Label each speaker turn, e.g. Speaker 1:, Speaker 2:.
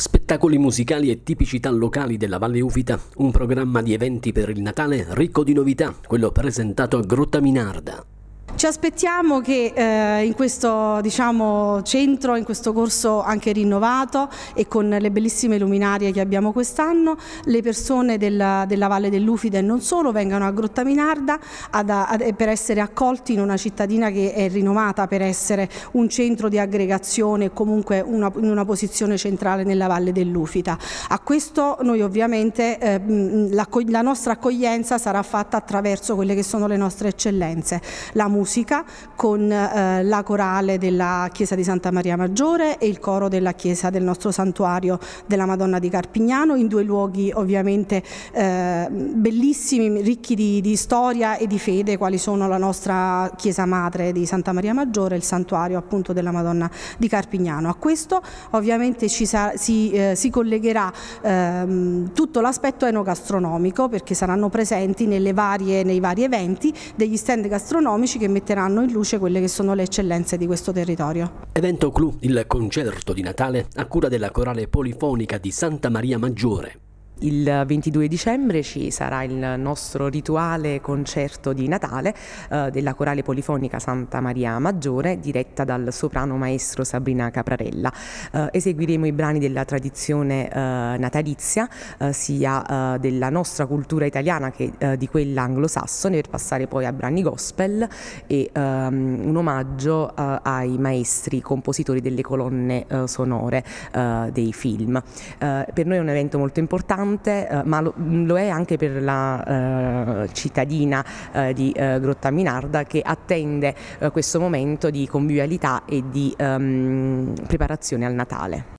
Speaker 1: Spettacoli musicali e tipicità locali della Valle Ufita, un programma di eventi per il Natale ricco di novità, quello presentato a Grotta Minarda. Ci aspettiamo
Speaker 2: che eh, in questo diciamo, centro, in questo corso anche rinnovato e con le bellissime luminarie che abbiamo quest'anno, le persone del, della Valle dell'Ufida e non solo vengano a Grottaminarda ad, ad, per essere accolti in una cittadina che è rinomata per essere un centro di aggregazione e comunque una, in una posizione centrale nella Valle dell'Ufida. A questo noi ovviamente eh, la, la nostra accoglienza sarà fatta attraverso quelle che sono le nostre eccellenze, la musica musica con eh, la corale della chiesa di Santa Maria Maggiore e il coro della chiesa del nostro santuario della Madonna di Carpignano, in due luoghi ovviamente eh, bellissimi, ricchi di, di storia e di fede, quali sono la nostra chiesa madre di Santa Maria Maggiore e il santuario appunto della Madonna di Carpignano. A questo ovviamente ci sa, si, eh, si, collegherà ehm, tutto l'aspetto enogastronomico perché saranno presenti varie, nei vari eventi degli stand gastronomici che metteranno metteranno in luce quelle che sono le eccellenze di questo territorio.
Speaker 1: Evento clou, il concerto di Natale a cura della corale polifonica di Santa Maria Maggiore.
Speaker 3: Il 22 dicembre ci sarà il nostro rituale concerto di Natale eh, della Corale Polifonica Santa Maria Maggiore diretta dal soprano maestro Sabrina Caprarella. Eh, eseguiremo i brani della tradizione eh, natalizia, eh, sia eh, della nostra cultura italiana che eh, di quella anglosassone, per passare poi a brani gospel e ehm, un omaggio ai maestri compositori delle colonne sonore dei film. per noi è un evento molto importante importante, eh, ma lo, mm, lo, è anche per la eh, cittadina eh, di eh, Grotta Minarda che attende eh, questo momento di convivialità e di ehm, preparazione al Natale.